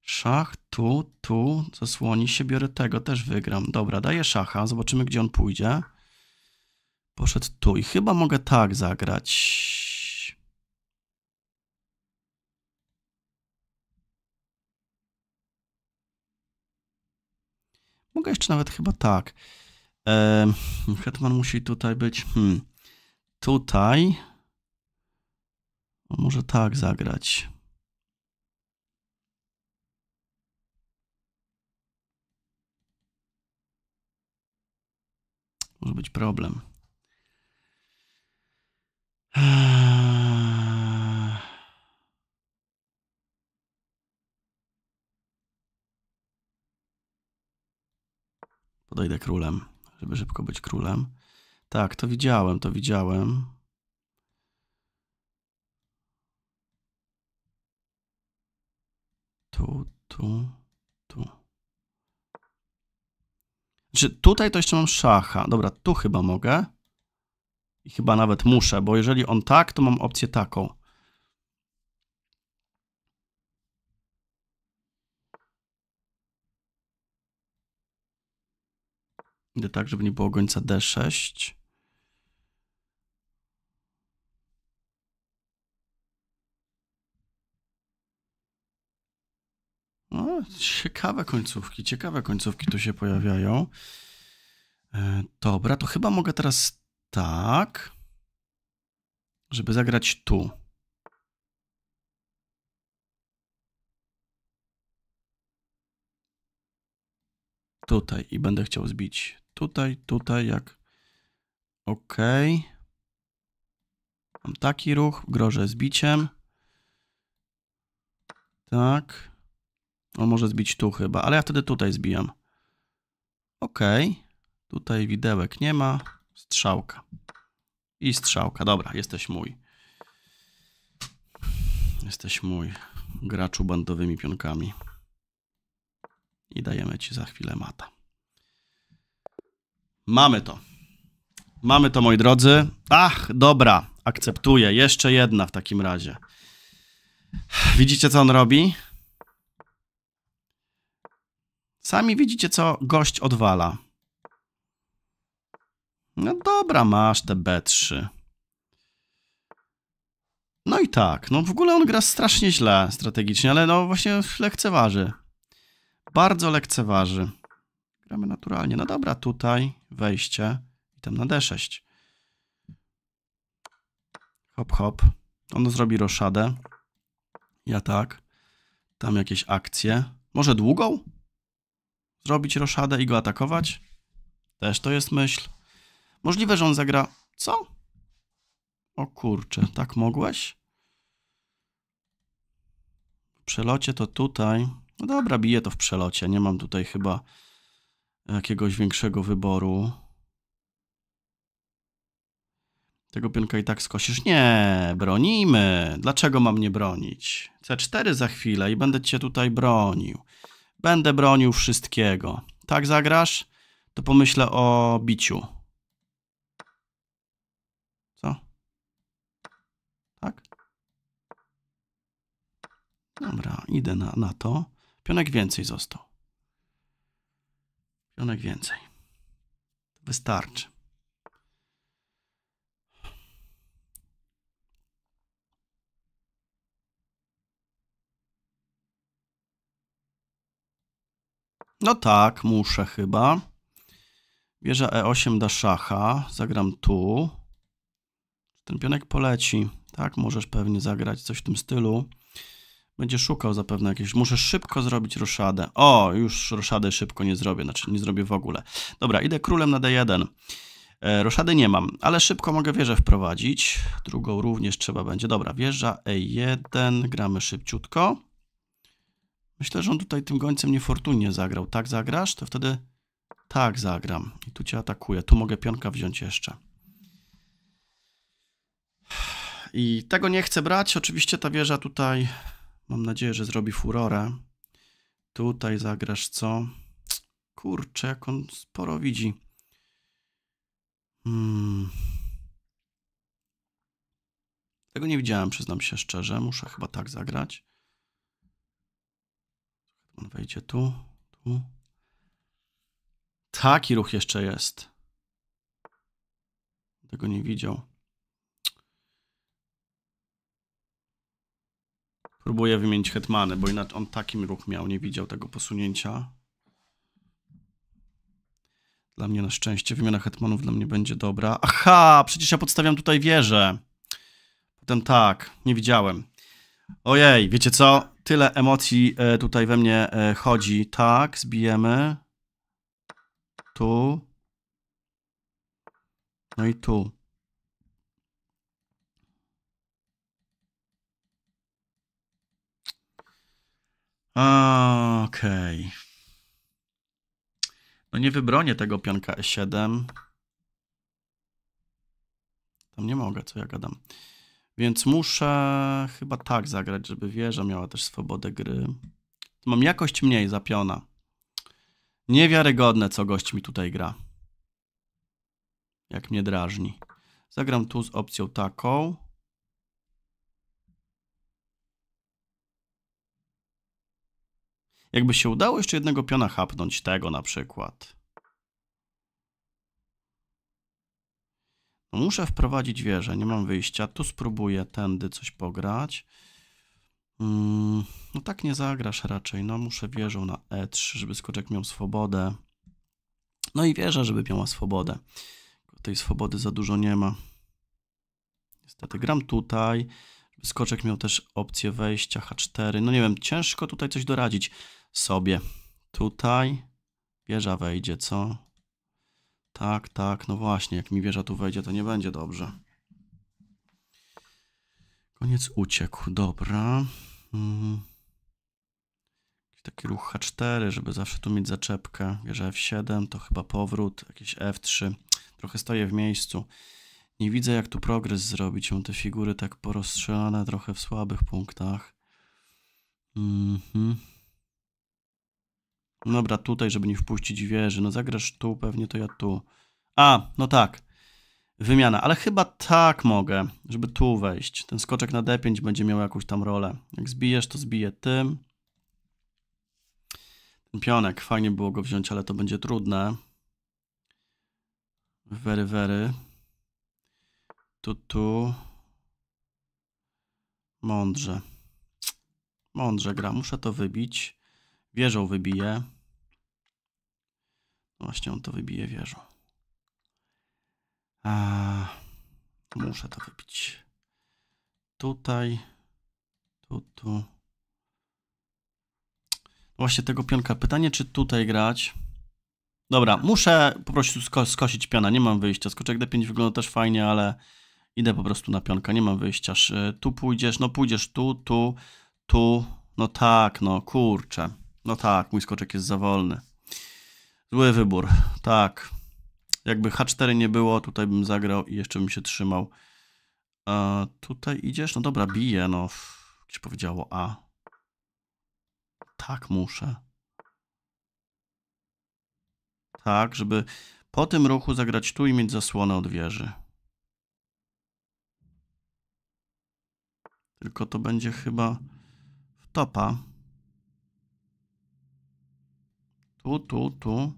Szach, tu, tu, zasłoni się, biorę tego, też wygram. Dobra, daję szacha, zobaczymy gdzie on pójdzie. Poszedł tu i chyba mogę tak zagrać. Mogę jeszcze nawet chyba tak. Eee, hetman musi tutaj być. Hmm. Tutaj. Może tak zagrać. Może być problem. Podejdę królem, żeby szybko być królem. Tak, to widziałem, to widziałem. Tu, tu, tu. Czy znaczy, tutaj to jeszcze mam szacha. Dobra, tu chyba mogę i chyba nawet muszę, bo jeżeli on tak, to mam opcję taką. Idę tak, żeby nie było gońca D6. O, ciekawe końcówki, ciekawe końcówki tu się pojawiają. E, dobra, to chyba mogę teraz tak, żeby zagrać tu. Tutaj i będę chciał zbić tutaj, tutaj, jak ok. Mam taki ruch, grożę zbiciem. Tak. On może zbić tu chyba, ale ja wtedy tutaj zbijam. Ok. Tutaj widełek nie ma. Strzałka. I strzałka. Dobra, jesteś mój. Jesteś mój. Graczu bandowymi pionkami. I dajemy ci za chwilę mata. Mamy to. Mamy to, moi drodzy. Ach, dobra, akceptuję. Jeszcze jedna w takim razie. Widzicie, co on robi? Sami widzicie, co gość odwala. No dobra, masz te B3. No i tak, no w ogóle on gra strasznie źle strategicznie, ale no właśnie lekceważy. Bardzo lekceważy. Gramy naturalnie. No dobra, tutaj wejście i tam na D6. Hop, hop. On zrobi roszadę. Ja tak. Tam jakieś akcje. Może długą? Zrobić roszadę i go atakować? Też to jest myśl. Możliwe, że on zagra... Co? O kurczę, tak mogłeś? W przelocie to tutaj. No dobra, biję to w przelocie. Nie mam tutaj chyba jakiegoś większego wyboru. Tego pionka i tak skosisz. Nie, bronimy. Dlaczego mam nie bronić? C4 za chwilę i będę cię tutaj bronił. Będę bronił wszystkiego. Tak zagrasz? To pomyślę o biciu. Dobra, idę na, na to. Pionek więcej został. Pionek więcej. Wystarczy. No tak, muszę chyba. Wieża E8 da szacha. Zagram tu. Ten pionek poleci. Tak, możesz pewnie zagrać coś w tym stylu. Będzie szukał zapewne jakieś. Muszę szybko zrobić roszadę. O, już ruszadę szybko nie zrobię, znaczy nie zrobię w ogóle. Dobra, idę królem na D1. E, nie mam, ale szybko mogę wieżę wprowadzić. Drugą również trzeba będzie. Dobra, wieża E1, gramy szybciutko. Myślę, że on tutaj tym gońcem niefortunnie zagrał. Tak zagrasz? To wtedy tak zagram. I tu cię atakuje. Tu mogę pionka wziąć jeszcze. I tego nie chcę brać. Oczywiście ta wieża tutaj Mam nadzieję, że zrobi furorę. Tutaj zagrasz co? Kurczę, jak on sporo widzi. Hmm. Tego nie widziałem, przyznam się szczerze. Muszę chyba tak zagrać. On wejdzie tu, tu. Taki ruch jeszcze jest. Tego nie widział. Próbuję wymienić hetmany, bo inaczej on takim ruch miał, nie widział tego posunięcia. Dla mnie na szczęście wymiana hetmanów dla mnie będzie dobra. Aha, przecież ja podstawiam tutaj wieżę. Potem tak, nie widziałem. Ojej, wiecie co? Tyle emocji e, tutaj we mnie e, chodzi. Tak, zbijemy. Tu. No i tu. Okej. Okay. No nie wybronię tego pionka E7. Tam nie mogę, co ja gadam. Więc muszę chyba tak zagrać, żeby wieża miała też swobodę gry. Mam jakość mniej zapiona. Niewiarygodne, co gość mi tutaj gra. Jak mnie drażni. Zagram tu z opcją taką. Jakby się udało jeszcze jednego piona hapnąć, tego na przykład. No muszę wprowadzić wieżę, nie mam wyjścia. Tu spróbuję tędy coś pograć. Mm, no tak nie zagrasz raczej. No muszę wieżą na E3, żeby skoczek miał swobodę. No i wieża, żeby miała swobodę. Tej swobody za dużo nie ma. Niestety gram tutaj. Skoczek miał też opcję wejścia H4. No nie wiem, ciężko tutaj coś doradzić sobie. Tutaj wieża wejdzie, co? Tak, tak, no właśnie, jak mi wieża tu wejdzie, to nie będzie dobrze. Koniec uciekł, dobra. Mhm. Taki ruch H4, żeby zawsze tu mieć zaczepkę. Wieża F7, to chyba powrót, jakieś F3. Trochę stoję w miejscu. Nie widzę, jak tu progres zrobić. Mam te figury tak porozstrzelane trochę w słabych punktach. Mhm. No dobra, tutaj, żeby nie wpuścić wieży. No zagrasz tu, pewnie to ja tu. A, no tak. Wymiana, ale chyba tak mogę, żeby tu wejść. Ten skoczek na D5 będzie miał jakąś tam rolę. Jak zbijesz, to zbiję tym. Ten pionek, fajnie było go wziąć, ale to będzie trudne. Wery, very tu, tu. Mądrze. Mądrze gra. Muszę to wybić. Wieżą wybiję. No właśnie on to wybije wieżą. A, muszę to wybić. Tutaj. Tu, tu. No właśnie tego pionka. Pytanie, czy tutaj grać? Dobra, muszę po prostu sko skosić piana. Nie mam wyjścia. Skoczek D5 wygląda też fajnie, ale... Idę po prostu na pionka, nie mam wyjścia. E, tu pójdziesz, no pójdziesz tu, tu, tu. No tak, no kurczę. No tak, mój skoczek jest za wolny. Zły wybór, tak. Jakby H4 nie było, tutaj bym zagrał i jeszcze bym się trzymał. A tutaj idziesz? No dobra, bije, no. Gdzie powiedziało A? Tak muszę. Tak, żeby po tym ruchu zagrać tu i mieć zasłonę od wieży. Tylko to będzie chyba w topa. Tu, tu, tu.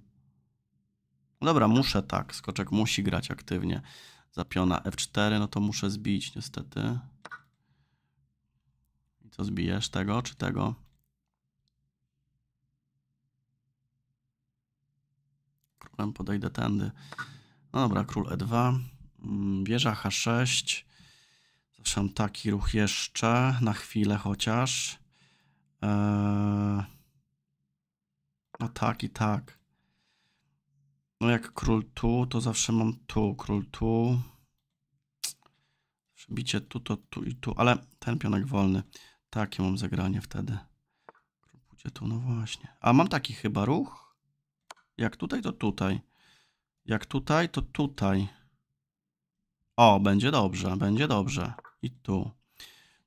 Dobra, muszę tak. Skoczek musi grać aktywnie. Zapiona F4, no to muszę zbić niestety. I co zbijesz? Tego czy tego? Królem podejdę tędy. No dobra, król E2. Mm, wieża H6. Słyszałem taki ruch jeszcze, na chwilę chociaż. No tak i tak. No jak król tu, to zawsze mam tu, król tu. Przebicie tu, to tu i tu, ale ten pionek wolny. Takie mam zagranie wtedy. Król pójdzie tu, no właśnie. A mam taki chyba ruch? Jak tutaj, to tutaj. Jak tutaj, to tutaj. O, będzie dobrze, będzie dobrze i tu.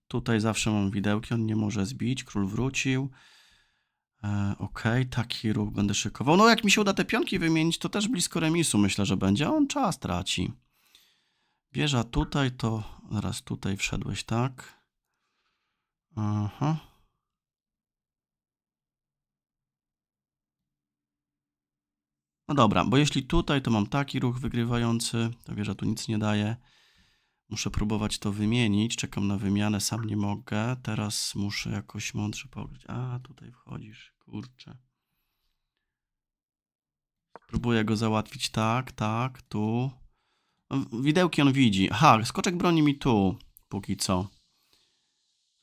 Tutaj zawsze mam widełki, on nie może zbić, król wrócił. E, ok, taki ruch będę szykował. No jak mi się uda te pionki wymienić, to też blisko remisu myślę, że będzie. On czas traci. Bierza tutaj, to zaraz tutaj wszedłeś, tak? Aha. No dobra, bo jeśli tutaj, to mam taki ruch wygrywający, to wieża tu nic nie daje. Muszę próbować to wymienić. Czekam na wymianę, sam nie mogę. Teraz muszę jakoś mądrze pograć. A, tutaj wchodzisz, kurczę. Próbuję go załatwić tak, tak, tu. Widełki on widzi. Ha, skoczek broni mi tu, póki co.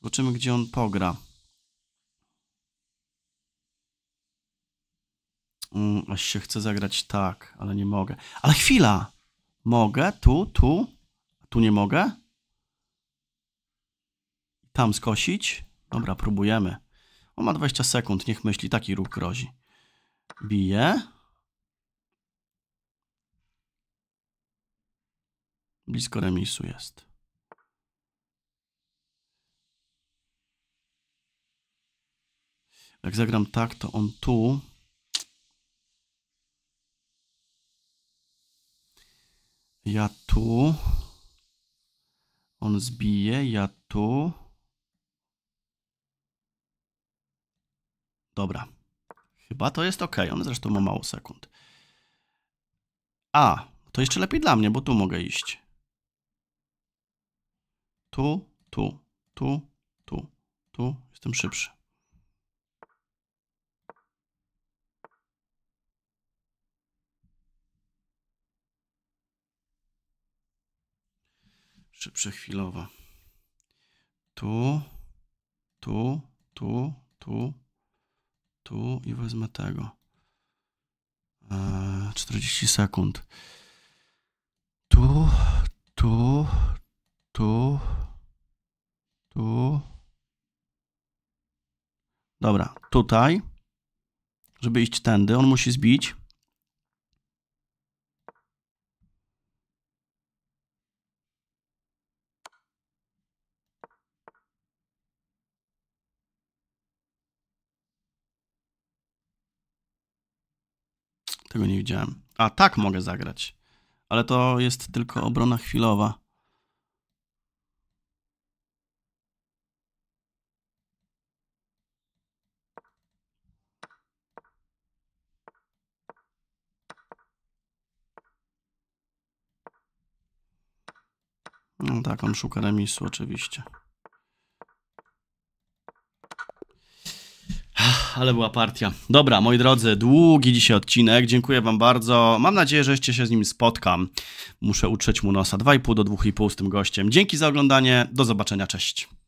Zobaczymy, gdzie on pogra. Mm, aż się chce zagrać tak, ale nie mogę. Ale chwila! Mogę, tu, tu. Tu nie mogę? Tam skosić? Dobra, próbujemy. On ma 20 sekund, niech myśli, taki ruch grozi. Bije. Blisko remisu jest. Jak zagram tak, to on tu. Ja tu. On zbije, ja tu. Dobra. Chyba to jest ok. On zresztą ma mało sekund. A, to jeszcze lepiej dla mnie, bo tu mogę iść. Tu, tu, tu, tu, tu. Jestem szybszy. Jeszcze przechwilowa. Tu, tu, tu, tu, tu i wezmę tego. 40 e, sekund. Tu, tu, tu, tu. Dobra, tutaj, żeby iść tędy, on musi zbić. Tego nie widziałem. A tak mogę zagrać. Ale to jest tylko obrona chwilowa. No tak, on szuka remisu oczywiście. ale była partia. Dobra, moi drodzy, długi dzisiaj odcinek. Dziękuję wam bardzo. Mam nadzieję, że jeszcze się z nim spotkam. Muszę utrzeć mu nosa 2,5 do 2,5 z tym gościem. Dzięki za oglądanie. Do zobaczenia. Cześć.